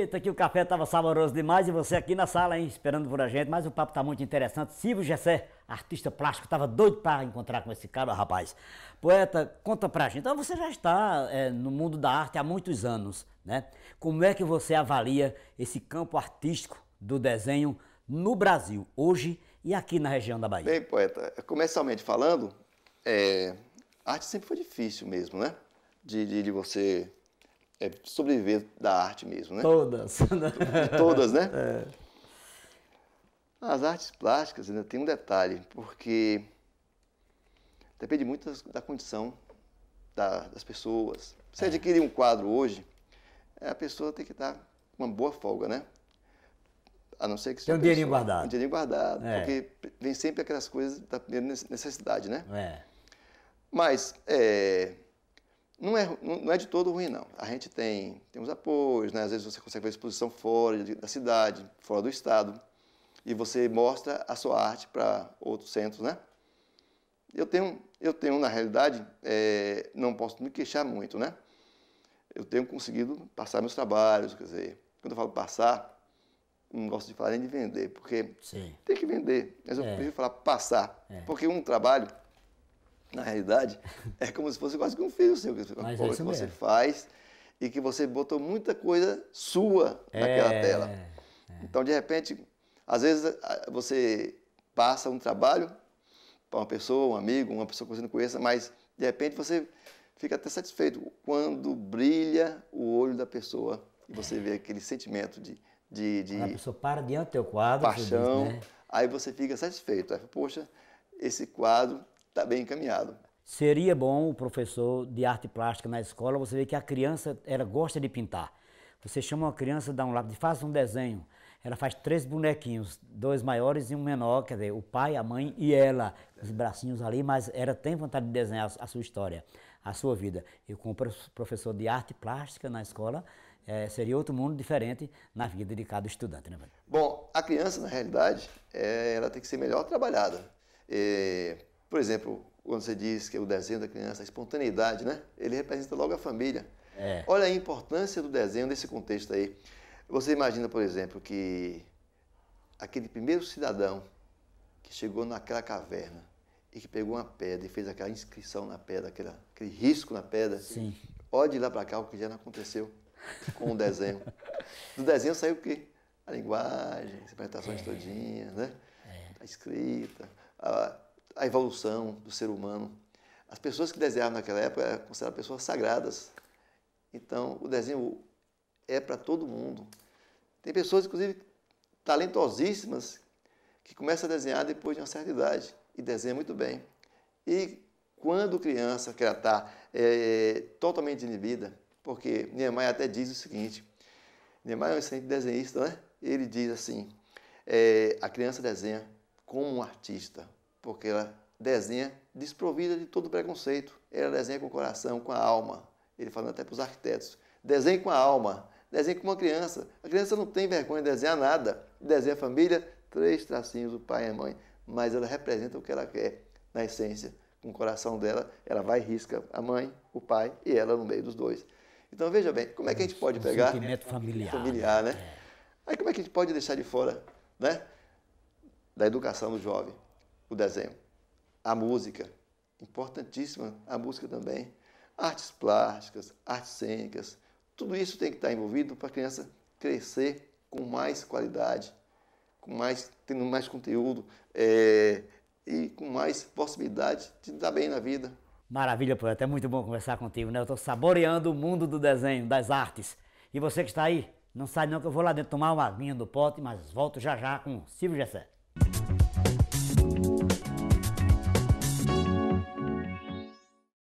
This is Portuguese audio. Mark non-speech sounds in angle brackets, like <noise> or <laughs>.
Eita, que o café estava saboroso demais e você aqui na sala, hein, esperando por a gente. Mas o papo tá muito interessante. Silvio Gessé, artista plástico, estava doido para encontrar com esse cara, rapaz. Poeta, conta pra gente. Então, você já está é, no mundo da arte há muitos anos, né? Como é que você avalia esse campo artístico do desenho no Brasil, hoje e aqui na região da Bahia? Bem, poeta, comercialmente falando, é, a arte sempre foi difícil mesmo, né? de, de, de você é sobreviver da arte mesmo, né? Todas. <laughs> Né? Todas, né? É. As artes plásticas ainda tem um detalhe, porque depende muito da condição da, das pessoas. Se é. adquirir um quadro hoje, a pessoa tem que estar com uma boa folga, né? A não ser que... Tem um dinheirinho guardado. Um dinheirinho guardado, é. porque vem sempre aquelas coisas da primeira necessidade, né? É. Mas, é não é, não é de todo ruim, não. A gente tem, tem apoios, né? às vezes você consegue ver exposição fora da cidade, fora do estado, e você mostra a sua arte para outros centros, né? Eu tenho, eu tenho na realidade, é, não posso me queixar muito, né? Eu tenho conseguido passar meus trabalhos, quer dizer, quando eu falo passar, não gosto de falar nem de vender, porque Sim. tem que vender. Mas eu é. prefiro falar passar, é. porque um trabalho na realidade, é como se fosse quase que um filho seu, que Mas é você faz e que você botou muita coisa sua é, naquela tela. É. Então, de repente, às vezes você passa um trabalho para uma pessoa, um amigo, uma pessoa que você não conheça, mas de repente você fica até satisfeito quando brilha o olho da pessoa e você vê aquele sentimento de. de, de a pessoa para diante do teu quadro, paixão. Diz, né? Aí você fica satisfeito. Aí, Poxa, esse quadro está bem encaminhado. Seria bom o professor de arte plástica na escola, você vê que a criança ela gosta de pintar. Você chama uma criança, dá um lápis, faz um desenho. Ela faz três bonequinhos, dois maiores e um menor, quer dizer, o pai, a mãe e ela, os bracinhos ali, mas ela tem vontade de desenhar a sua história, a sua vida. E com o professor de arte plástica na escola, é, seria outro mundo diferente na vida de cada estudante, né, Bom, a criança, na realidade, é, ela tem que ser melhor trabalhada. É por exemplo, quando você diz que o desenho da criança, a espontaneidade, né? Ele representa logo a família. É. Olha a importância do desenho nesse contexto aí. Você imagina, por exemplo, que aquele primeiro cidadão que chegou naquela caverna e que pegou uma pedra e fez aquela inscrição na pedra, aquela, aquele risco na pedra. Sim. Olha de lá para cá o que já não aconteceu com o desenho. <laughs> Do desenho saiu o quê? A linguagem, as interpretações é. todinhas, né? É. A escrita, a a evolução do ser humano. As pessoas que desenhavam naquela época eram consideradas pessoas sagradas. Então, o desenho é para todo mundo. Tem pessoas, inclusive, talentosíssimas, que começam a desenhar depois de uma certa idade e desenham muito bem. E quando criança, que ela está é, totalmente inibida, porque Niemeyer até diz o seguinte: Niemeyer é um excelente desenhista, né? Ele diz assim: é, a criança desenha como um artista, porque ela desenha desprovida de todo preconceito. Ela desenha com o coração, com a alma. Ele falando até para os arquitetos: desenhe com a alma, desenhe com uma criança. A criança não tem vergonha de desenhar nada. Desenha a família, três tracinhos, o pai e a mãe. Mas ela representa o que ela quer na essência. Com o coração dela, ela vai e risca a mãe, o pai e ela no meio dos dois. Então veja bem, como é que a gente pode um pegar. Sentimento familiar. Familiar, né? Aí como é que a gente pode deixar de fora, né? Da educação do jovem o desenho. A música, importantíssima a música também. Artes plásticas, artes cênicas, tudo isso tem que estar envolvido para a criança crescer com mais qualidade, com mais, tendo mais conteúdo é, e com mais possibilidade de dar bem na vida. Maravilha, poeta. É muito bom conversar contigo, né? Eu estou saboreando o mundo do desenho, das artes. E você que está aí, não sai não que eu vou lá dentro tomar uma aguinha do pote, mas volto já já com Silvio Gessé.